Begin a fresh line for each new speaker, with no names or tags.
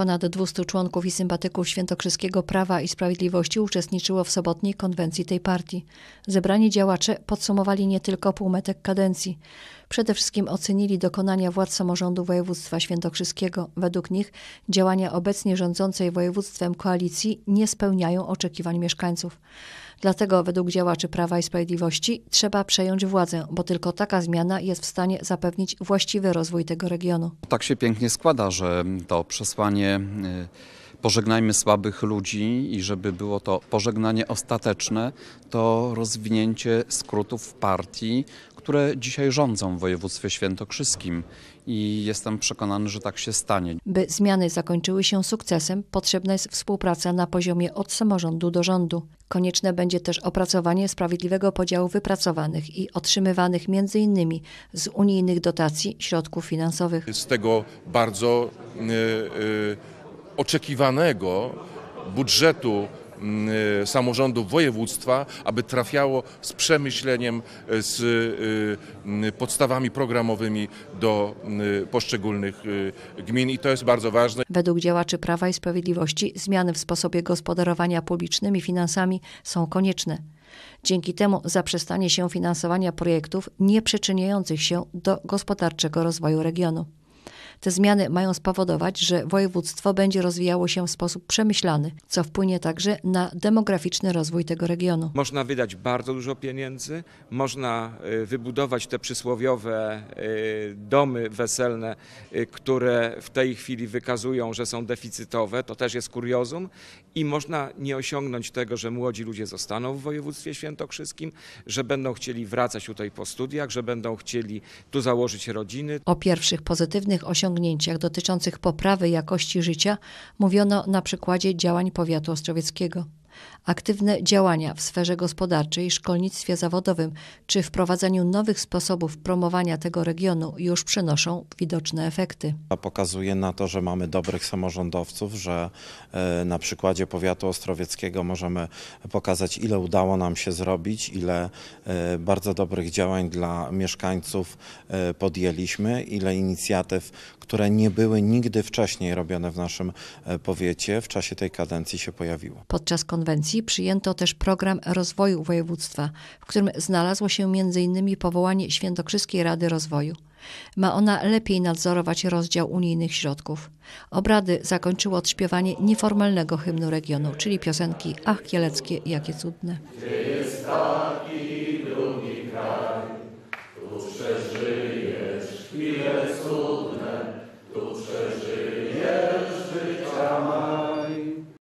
Ponad 200 członków i sympatyków świętokrzyskiego Prawa i Sprawiedliwości uczestniczyło w sobotniej konwencji tej partii. Zebrani działacze podsumowali nie tylko półmetek kadencji. Przede wszystkim ocenili dokonania władz samorządu województwa świętokrzyskiego. Według nich działania obecnie rządzącej województwem koalicji nie spełniają oczekiwań mieszkańców. Dlatego według działaczy Prawa i Sprawiedliwości trzeba przejąć władzę, bo tylko taka zmiana jest w stanie zapewnić właściwy rozwój tego regionu.
Tak się pięknie składa, że to przesłanie y, pożegnajmy słabych ludzi i żeby było to pożegnanie ostateczne, to rozwinięcie skrótów partii, które dzisiaj rządzą w województwie świętokrzyskim i jestem przekonany, że tak się stanie.
By zmiany zakończyły się sukcesem, potrzebna jest współpraca na poziomie od samorządu do rządu. Konieczne będzie też opracowanie sprawiedliwego podziału wypracowanych i otrzymywanych m.in. z unijnych dotacji środków finansowych.
Z tego bardzo yy, yy oczekiwanego budżetu mm, e, samorządów województwa, aby trafiało z przemyśleniem, e, z e, podstawami programowymi do poszczególnych gmin i to jest bardzo ważne.
Według działaczy Prawa i Sprawiedliwości zmiany w sposobie gospodarowania publicznymi finansami są konieczne. Dzięki temu zaprzestanie się finansowania projektów nie przyczyniających się do gospodarczego rozwoju regionu. Te zmiany mają spowodować, że województwo będzie rozwijało się w sposób przemyślany, co wpłynie także na demograficzny rozwój tego regionu.
Można wydać bardzo dużo pieniędzy, można y, wybudować te przysłowiowe y, domy weselne, y, które w tej chwili wykazują, że są deficytowe, to też jest kuriozum i można nie osiągnąć tego, że młodzi ludzie zostaną w województwie świętokrzyskim, że będą chcieli wracać tutaj po studiach, że będą chcieli tu założyć rodziny.
O pierwszych pozytywnych osiągnięciach osiągnięciach dotyczących poprawy jakości życia mówiono na przykładzie działań powiatu ostrowieckiego. Aktywne działania w sferze gospodarczej, szkolnictwie zawodowym czy wprowadzaniu nowych sposobów promowania tego regionu już przynoszą widoczne efekty.
Pokazuje na to, że mamy dobrych samorządowców, że e, na przykładzie powiatu ostrowieckiego możemy pokazać, ile udało nam się zrobić, ile e, bardzo dobrych działań dla mieszkańców e, podjęliśmy, ile inicjatyw, które nie były nigdy wcześniej robione w naszym powiecie, w czasie tej kadencji się pojawiło.
Podczas kon konwencji przyjęto też program rozwoju województwa, w którym znalazło się m.in. powołanie Świętokrzyskiej Rady Rozwoju. Ma ona lepiej nadzorować rozdział unijnych środków. Obrady zakończyło odśpiewanie nieformalnego hymnu regionu, czyli piosenki Ach Kieleckie, jakie cudne.
Gdzie jest